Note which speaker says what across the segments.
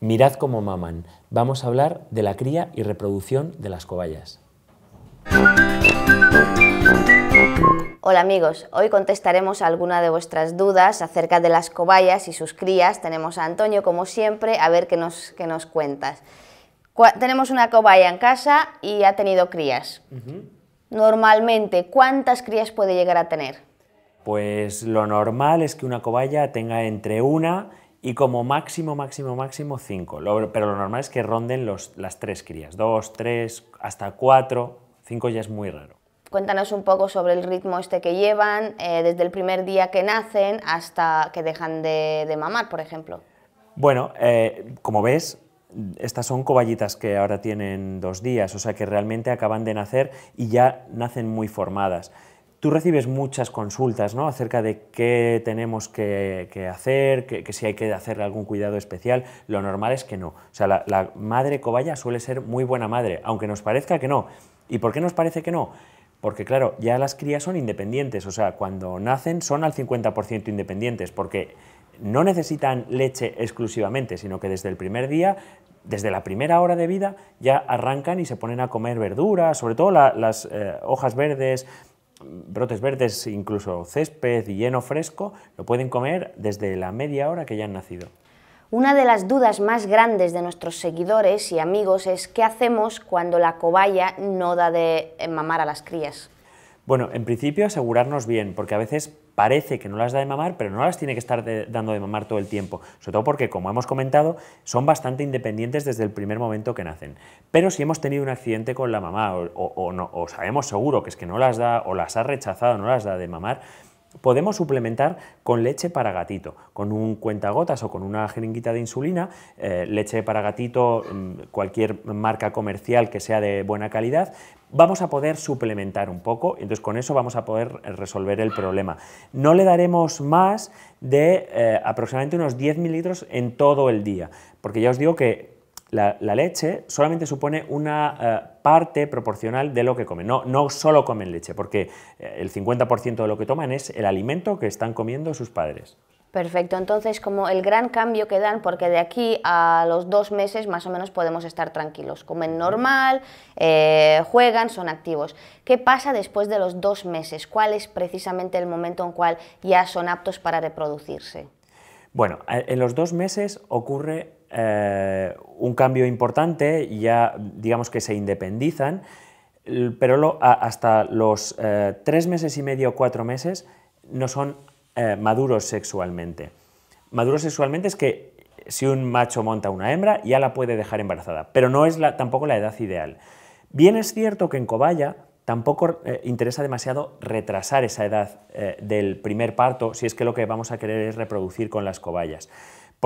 Speaker 1: Mirad cómo maman. Vamos a hablar de la cría y reproducción de las
Speaker 2: cobayas. Hola amigos, hoy contestaremos alguna de vuestras dudas acerca de las cobayas y sus crías. Tenemos a Antonio como siempre, a ver qué nos, nos cuentas. tenemos una cobaya en casa y ha tenido crías. Normalmente, ¿cuántas crías puede llegar a tener?
Speaker 1: Pues lo normal es que una cobaya tenga entre una y como máximo, máximo, máximo cinco. Pero lo normal es que ronden los, las tres crías, Dos, tres, hasta cuatro. Cinco ya es muy raro.
Speaker 2: Cuéntanos un poco sobre el ritmo este que llevan, eh, desde el primer día que nacen hasta que dejan de, de mamar, por ejemplo.
Speaker 1: Bueno, eh, como ves, estas son coballitas que ahora tienen dos días, o sea que realmente acaban de nacer y ya nacen muy formadas. Tú recibes muchas consultas ¿no? acerca de qué tenemos que, hacer, que, si hay que hacerle algún cuidado especial. Lo normal es que no. O sea, la, madre cobaya suele ser muy buena madre, aunque nos parezca que no. ¿Y por qué nos parece que no? Porque claro, ya las crías son independientes, o sea, cuando nacen son al 50% independientes, porque no necesitan leche exclusivamente, sino que desde el primer día, desde la primera hora de vida, ya arrancan y se ponen a comer verduras, sobre todo las eh, hojas verdes, brotes verdes, incluso césped y lleno fresco, lo pueden comer desde la media hora que ya han nacido.
Speaker 2: Una de las dudas más grandes de nuestros seguidores y amigos es qué hacemos cuando la cobaya no da de mamar a las crías.
Speaker 1: Bueno, en principio asegurarnos bien, porque a veces parece que no las da de mamar, pero no las tiene que estar dando de mamar todo el tiempo, sobre todo porque, como hemos comentado, son bastante independientes desde el primer momento que nacen. Pero si hemos tenido un accidente con la mamá o, no, o sabemos seguro que es que no las da o las ha rechazado, no las da de mamar, podemos suplementar con leche para gatito, con un cuentagotas o con una jeringuita de insulina, eh, leche para gatito, mm, cualquier marca comercial que sea de buena calidad, vamos a poder suplementar un poco, entonces con eso vamos a poder eh, resolver el problema. No le daremos más de eh, aproximadamente unos 10 mililitros en todo el día, porque ya os digo que la, leche solamente supone una eh, parte proporcional de lo que comen. No, no solo comen leche, porque eh, el 50% de lo que toman es el alimento que están comiendo sus padres.
Speaker 2: Perfecto, entonces como el gran cambio que dan, porque de aquí a los dos meses más o menos podemos estar tranquilos, comen normal, eh, juegan, son activos. ¿Qué pasa después de los dos meses? ¿Cuál es precisamente el momento en cual ya son aptos para reproducirse?
Speaker 1: Bueno, en los dos meses ocurre eh, un cambio importante, ya digamos que se independizan, pero hasta los eh, tres meses y medio, cuatro meses, no son eh, maduros sexualmente. Maduros sexualmente es que si un macho monta una hembra, ya la puede dejar embarazada, pero no es tampoco la edad ideal. Bien es cierto que en Cobaya tampoco interesa demasiado retrasar esa edad del primer parto si es que lo que vamos a querer es reproducir con las cobayas.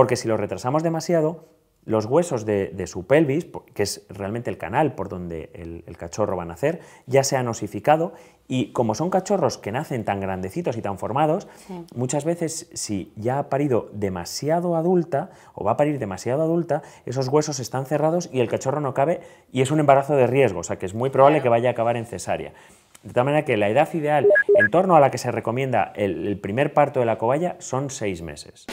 Speaker 1: Porque si lo retrasamos demasiado, los huesos de, su pelvis, que es realmente el canal por donde el, cachorro va a nacer, ya se han osificado y como son cachorros que nacen tan grandecitos y tan formados, muchas veces si ya ha parido demasiado adulta o va a parir demasiado adulta, esos huesos están cerrados y el cachorro no cabe y es un embarazo de riesgo, o sea que es muy probable que vaya a acabar en cesárea. De tal manera que la edad ideal en torno a la que se recomienda el, el primer parto de la cobaya son seis meses.